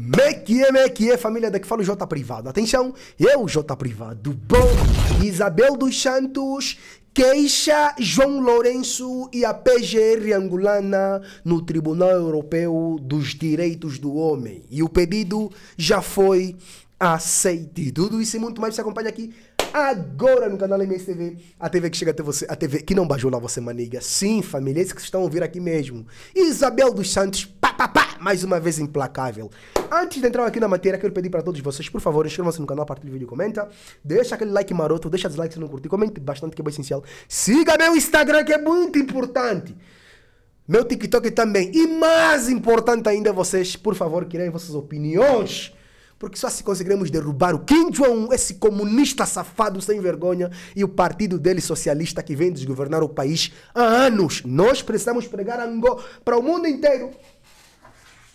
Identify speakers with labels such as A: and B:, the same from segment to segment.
A: Mequie, mequie, família, daqui fala o J Privado. Atenção, eu, J Privado. Bom, Isabel dos Santos queixa João Lourenço e a PGR angolana no Tribunal Europeu dos Direitos do Homem. E o pedido já foi aceito, Tudo isso e muito mais você acompanha aqui agora no canal MSTV, a TV que chega até você, a TV que não bajula lá você, maniga. Sim, família, esse que vocês estão a ouvir aqui mesmo. Isabel dos Santos pá, pá, mais uma vez implacável. Antes de entrar aqui na matéria, quero pedir para todos vocês, por favor, inscrevam-se no canal, partilhem o vídeo, comenta, deixa aquele like maroto, deixa dislike se não curtir, comente bastante que é bem essencial. Siga meu Instagram que é muito importante. Meu TikTok também. E mais importante ainda, vocês, por favor, querem vossas opiniões porque só se assim conseguiremos derrubar o Kim Jong-un, esse comunista safado sem vergonha, e o partido dele socialista que vem desgovernar o país há anos. Nós precisamos pregar Angola para o mundo inteiro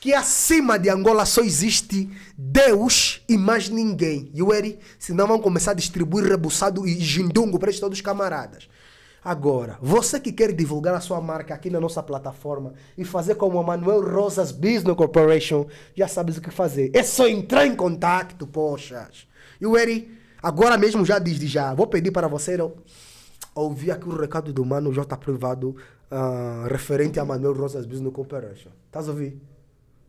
A: que acima de Angola só existe Deus e mais ninguém. E o Eri, senão vão começar a distribuir rebuçado e jindungo para todos os camaradas. Agora, você que quer divulgar a sua marca aqui na nossa plataforma e fazer como a Manuel Rosas Business Corporation, já sabes o que fazer. É só entrar em contato, poxas. E o Eri, agora mesmo já diz de já. Vou pedir para você não, ouvir aqui o recado do Mano J Privado uh, referente a Manuel Rosas Business Corporation. Estás a ouvir?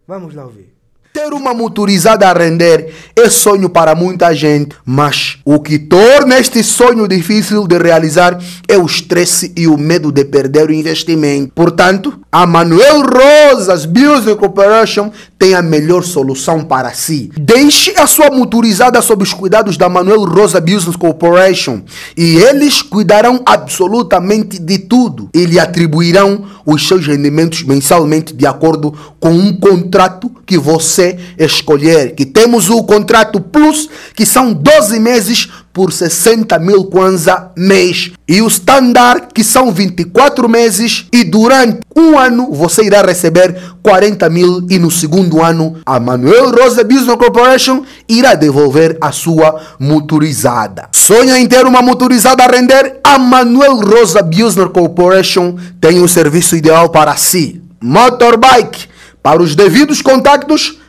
A: Vamos lá ouvir. Ter uma motorizada a render é sonho para muita gente, mas o que torna este sonho difícil de realizar é o estresse e o medo de perder o investimento. Portanto, a Manuel Rosas Business Corporation tem a melhor solução para si. Deixe a sua motorizada sob os cuidados da Manuel Rosa Business Corporation e eles cuidarão absolutamente de tudo e lhe atribuirão os seus rendimentos mensalmente de acordo com um contrato que você você escolher. Que temos o contrato Plus, que são 12 meses por 60 mil kwanza mês. E o Standard, que são 24 meses. E durante um ano você irá receber 40 mil. E no segundo ano, a Manuel Rosa Business Corporation irá devolver a sua motorizada. Sonha em ter uma motorizada a render? A Manuel Rosa Business Corporation tem o um serviço ideal para si. Motorbike. Para os devidos contactos,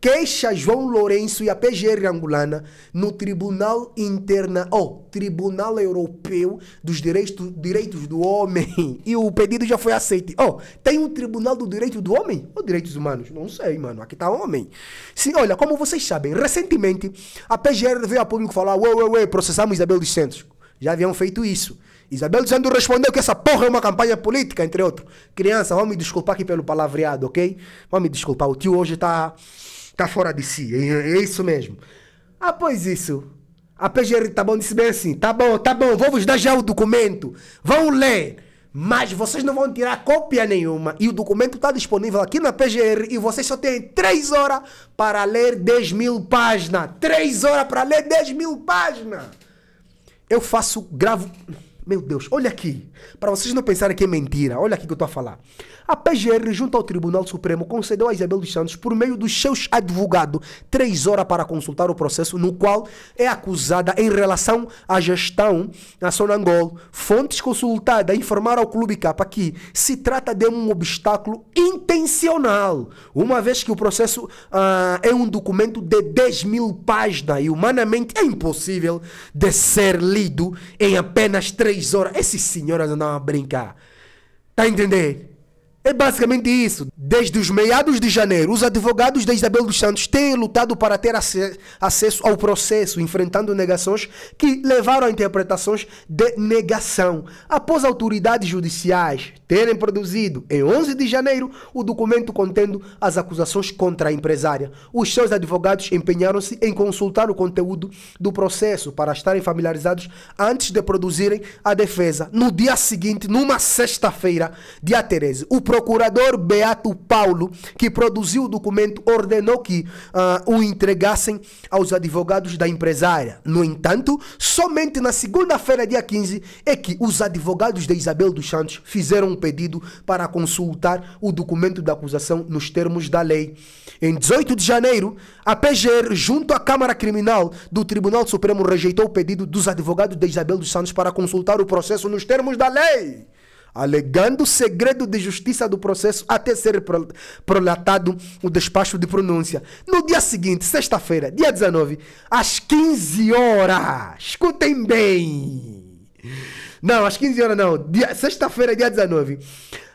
A: queixa João Lourenço e a PGR angolana no Tribunal Interna, ou oh, Tribunal Europeu dos Direitos, Direitos do Homem. E o pedido já foi aceito. Oh, tem um Tribunal do Direito do Homem? Ou Direitos Humanos? Não sei, mano. Aqui tá homem. Sim, olha, como vocês sabem, recentemente a PGR veio a público falar: ué, ué, ué, processamos Isabel dos Santos. Já haviam feito isso. Isabel dos Santos respondeu que essa porra é uma campanha política, entre outros. Criança, vamos me desculpar aqui pelo palavreado, ok? Vamos me desculpar. O tio hoje tá. Tá fora de si. É, é isso mesmo. Após ah, isso, a PGR tá bom disse bem assim: tá bom, tá bom, vou vos dar já o documento. Vão ler. Mas vocês não vão tirar cópia nenhuma. E o documento está disponível aqui na PGR. E vocês só têm 3 horas para ler 10 mil páginas. 3 horas para ler 10 mil páginas. Eu faço, gravo. Meu Deus, olha aqui. Para vocês não pensarem que é mentira, olha aqui que eu estou a falar a PGR, junto ao Tribunal Supremo, concedeu a Isabel dos Santos, por meio dos seus advogados, três horas para consultar o processo no qual é acusada em relação à gestão na Sonangol. Fontes consultadas informaram ao Clube Capa que se trata de um obstáculo intencional, uma vez que o processo ah, é um documento de 10 mil páginas e humanamente é impossível de ser lido em apenas três horas. Esses senhores andam a brincar. Tá a entender? É basicamente isso. Desde os meados de janeiro, os advogados de Isabel dos Santos têm lutado para ter ac acesso ao processo, enfrentando negações que levaram a interpretações de negação. Após autoridades judiciais terem produzido, em 11 de janeiro, o documento contendo as acusações contra a empresária, os seus advogados empenharam-se em consultar o conteúdo do processo para estarem familiarizados antes de produzirem a defesa. No dia seguinte, numa sexta-feira, dia 13, o procurador Beato Paulo, que produziu o documento, ordenou que uh, o entregassem aos advogados da empresária. No entanto, somente na segunda-feira, dia 15, é que os advogados de Isabel dos Santos fizeram um pedido para consultar o documento da acusação nos termos da lei. Em 18 de janeiro, a PGR, junto à Câmara Criminal do Tribunal Supremo, rejeitou o pedido dos advogados de Isabel dos Santos para consultar o processo nos termos da lei alegando o segredo de justiça do processo até ser prolatado o despacho de pronúncia. No dia seguinte, sexta-feira, dia 19, às 15 horas. Escutem bem. Não, às 15 horas não. Sexta-feira, dia 19.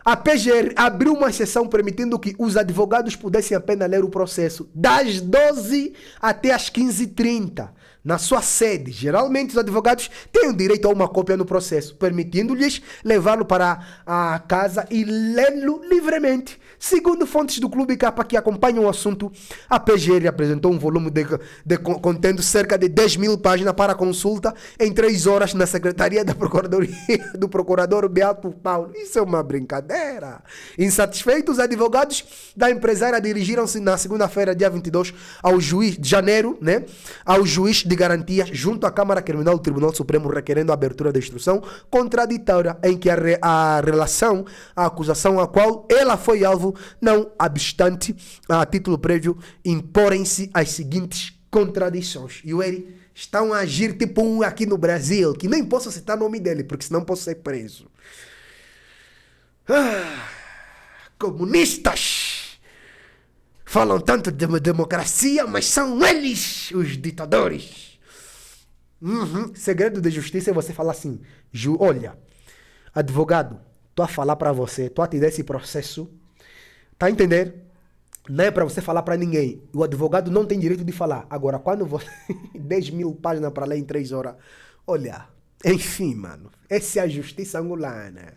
A: A PGR abriu uma sessão permitindo que os advogados pudessem apenas ler o processo das 12 até as 15h30 na sua sede. Geralmente, os advogados têm o direito a uma cópia no processo, permitindo-lhes levá-lo para a casa e lê-lo livremente. Segundo fontes do Clube Capa que acompanham o assunto, a PGR apresentou um volume de, de, contendo cerca de 10 mil páginas para consulta em 3 horas na Secretaria da Procuradoria do Procurador Beato Paulo. Isso é uma brincadeira. Insatisfeitos, advogados da empresária dirigiram-se na segunda-feira, dia 22, ao juiz de janeiro, né? Ao juiz de garantias junto à Câmara Criminal do Tribunal Supremo requerendo a abertura da instrução contraditória em que a, re, a relação, a acusação a qual ela foi alvo, não obstante, a título prévio, imporem-se as seguintes contradições. E o Eri estão a agir tipo um aqui no Brasil, que nem posso citar o nome dele, porque senão posso ser preso. Ah, comunistas! falam tanto de democracia, mas são eles os ditadores. Uhum. Segredo da justiça é você falar assim: Ju, olha, advogado, tô a falar para você, tô a te dar esse processo. Tá a entender? Não é para você falar para ninguém. O advogado não tem direito de falar. Agora, quando você. 10 mil páginas para ler em 3 horas. Olha, enfim, mano, essa é a justiça angolana.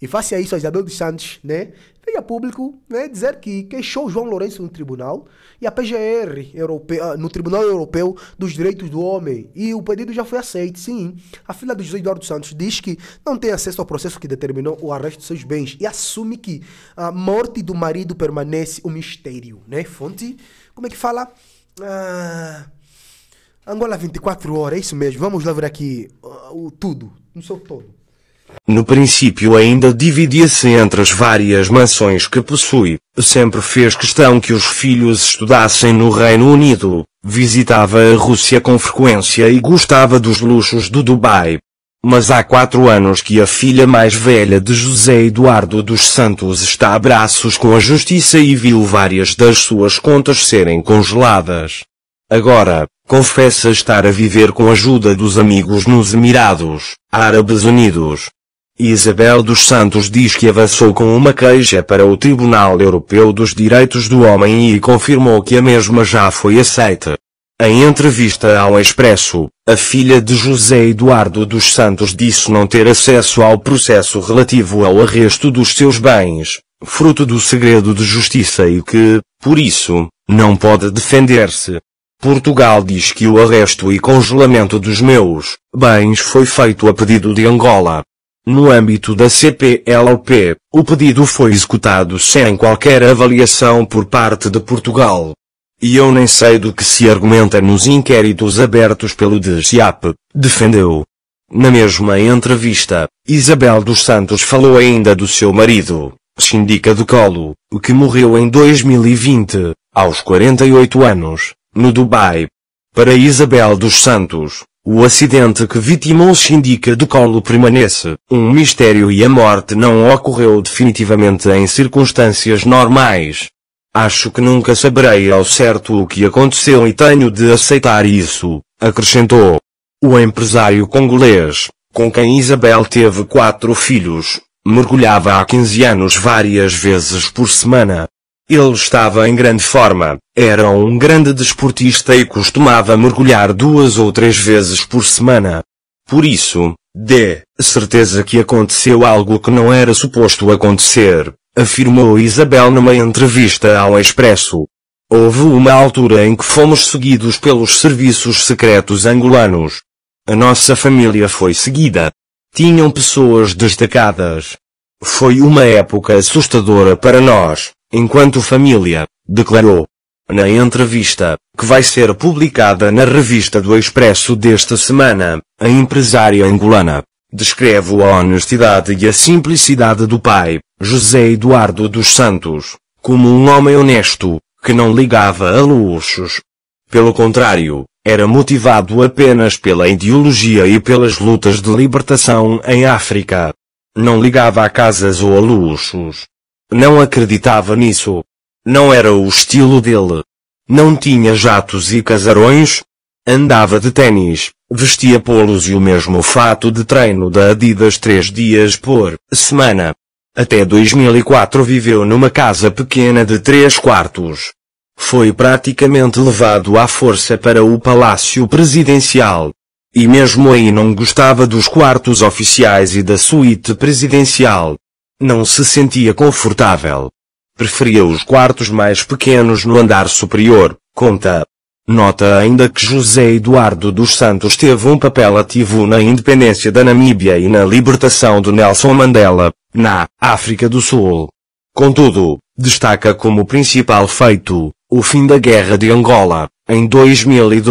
A: E face a isso, a Isabel dos Santos, né, veio a público né, dizer que queixou João Lourenço no tribunal e a PGR europeu, ah, no Tribunal Europeu dos Direitos do Homem. E o pedido já foi aceito, sim. A filha do José Eduardo Santos diz que não tem acesso ao processo que determinou o arresto de seus bens e assume que a morte do marido permanece um mistério, né? Fonte, como é que fala? Ah... Angola 24 horas, é isso mesmo. Vamos lá ver aqui o, uh, o tudo, no seu todo.
B: No princípio ainda dividia-se entre as várias mansões que possui. Sempre fez questão que os filhos estudassem no Reino Unido. Visitava a Rússia com frequência e gostava dos luxos do Dubai. Mas há quatro anos que a filha mais velha de José Eduardo dos Santos está a braços com a justiça e viu várias das suas contas serem congeladas. Agora, confessa estar a viver com a ajuda dos amigos nos Emirados Árabes Unidos. Isabel dos Santos diz que avançou com uma queixa para o Tribunal Europeu dos Direitos do Homem e confirmou que a mesma já foi aceita. Em entrevista ao Expresso, a filha de José Eduardo dos Santos disse não ter acesso ao processo relativo ao arresto dos seus bens, fruto do segredo de justiça e que, por isso, não pode defender-se. Portugal diz que o arresto e congelamento dos meus bens foi feito a pedido de Angola. No âmbito da CPLP, o pedido foi executado sem qualquer avaliação por parte de Portugal. E eu nem sei do que se argumenta nos inquéritos abertos pelo DGAP, defendeu. Na mesma entrevista, Isabel dos Santos falou ainda do seu marido, Sindica de Colo, que morreu em 2020, aos 48 anos no Dubai. Para Isabel dos Santos, o acidente que vitimou-se indica do colo permanece um mistério e a morte não ocorreu definitivamente em circunstâncias normais. Acho que nunca saberei ao certo o que aconteceu e tenho de aceitar isso, acrescentou. O empresário congolês, com quem Isabel teve quatro filhos, mergulhava há 15 anos várias vezes por semana, ele estava em grande forma, era um grande desportista e costumava mergulhar duas ou três vezes por semana. Por isso, de certeza que aconteceu algo que não era suposto acontecer, afirmou Isabel numa entrevista ao Expresso. Houve uma altura em que fomos seguidos pelos serviços secretos angolanos. A nossa família foi seguida. Tinham pessoas destacadas. Foi uma época assustadora para nós, enquanto família, declarou. Na entrevista, que vai ser publicada na revista do Expresso desta semana, a empresária angolana descreve a honestidade e a simplicidade do pai, José Eduardo dos Santos, como um homem honesto, que não ligava a luxos. Pelo contrário, era motivado apenas pela ideologia e pelas lutas de libertação em África. Não ligava a casas ou a luxos, não acreditava nisso. Não era o estilo dele. Não tinha jatos e casarões. Andava de tênis, vestia polos e o mesmo fato de treino da Adidas três dias por semana. Até 2004 viveu numa casa pequena de três quartos. Foi praticamente levado à força para o palácio presidencial. E mesmo aí não gostava dos quartos oficiais e da suíte presidencial. Não se sentia confortável. Preferia os quartos mais pequenos no andar superior, conta. Nota ainda que José Eduardo dos Santos teve um papel ativo na independência da Namíbia e na libertação de Nelson Mandela, na África do Sul. Contudo, destaca como principal feito, o fim da Guerra de Angola, em 2012.